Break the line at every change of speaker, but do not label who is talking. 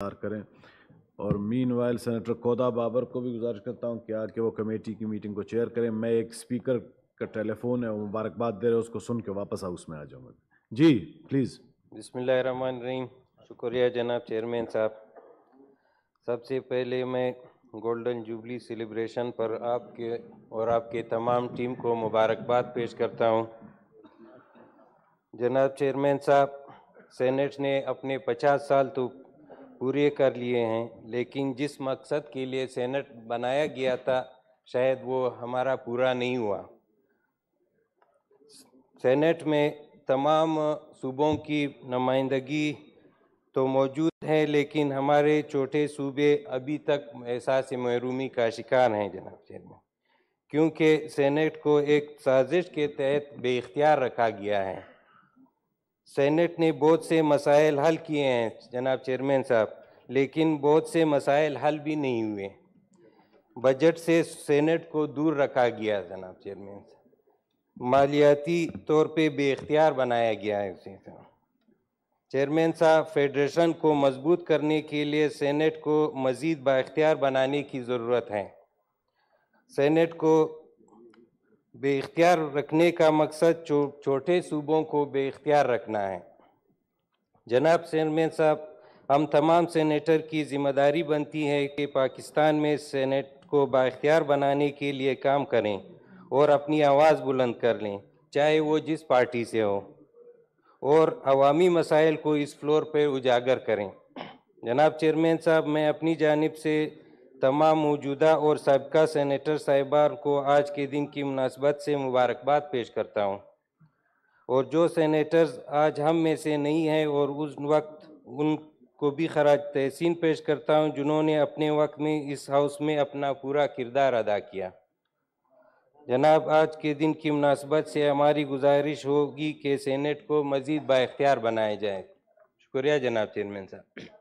इंतजार करें और मीन वाइल सनेटर कोदा बाबर को भी गुजारिश करता हूँ क्या कि वो कमेटी की मीटिंग को चेयर करें मैं एक स्पीकर का टेलीफोन है वो मुबारकबाद दे रहे हैं उसको सुन के वापस हाउस में आ जाऊँगा जी प्लीज़ बसमिल रहीम शुक्रिया जनाब चेयरमैन साहब सबसे पहले मैं गोल्डन जुबली सेलिब्रेशन पर आपके और आपके तमाम टीम को मुबारकबाद पेश करता हूँ जनाब चेयरमैन साहब सेनेट ने अपने 50 साल तो पूरे कर लिए हैं लेकिन जिस मकसद के लिए सेनेट बनाया गया था शायद वो हमारा पूरा नहीं हुआ सेनेट में तमाम सूबों की नुमाइंदगी तो मौजूद है लेकिन हमारे छोटे सूबे अभी तक एहसास महरूमी का शिकार हैं जनाब चेयरमैन क्योंकि सेनेट को एक साजिश के तहत बेख्तियार रखा गया है सेनेट ने बहुत से मसाइल हल किए हैं जनाब चेयरमैन साहब लेकिन बहुत से मसाइल हल भी नहीं हुए बजट से सेनेट को दूर रखा गया जनाब चेयरमैन मालियाती तौर पे बेख्तियार बनाया गया है उसे चेयरमैन साहब फेडरेशन को मजबूत करने के लिए सेनेट को मज़ीद बाख्तियार बनाने की ज़रूरत है सेनेट को बेख्तियार रखने का मकसद छो, छोटे सूबों को बेख्तियार रखना है जनाब चेयरमैन साहब हम तमाम सेनेटर की जिम्मेदारी बनती है कि पाकिस्तान में सेनेट को बाख्तियार बनाने के लिए काम करें और अपनी आवाज़ बुलंद कर लें चाहे वो जिस पार्टी से हो और अवामी मसाइल को इस फ्लोर पर उजागर करें जनाब चेयरमैन साहब मैं अपनी जानब से तमाम मौजूदा और सबका सेनेटर साहिबान को आज के दिन की मुनासबत से मुबारकबाद पेश करता हूँ और जो सेनेटर्स आज हम में से नहीं हैं और उस वक्त उनको भी खराज तहसीन पेश करता हूँ जिन्होंने अपने वक्त में इस हाउस में अपना पूरा किरदार अदा किया जनाब आज के दिन की मुनासबत से हमारी गुजारिश होगी कि सेनेट को मज़ीद बाख्तियार बनाया जाए शुक्रिया जनाब चेयरमैन साहब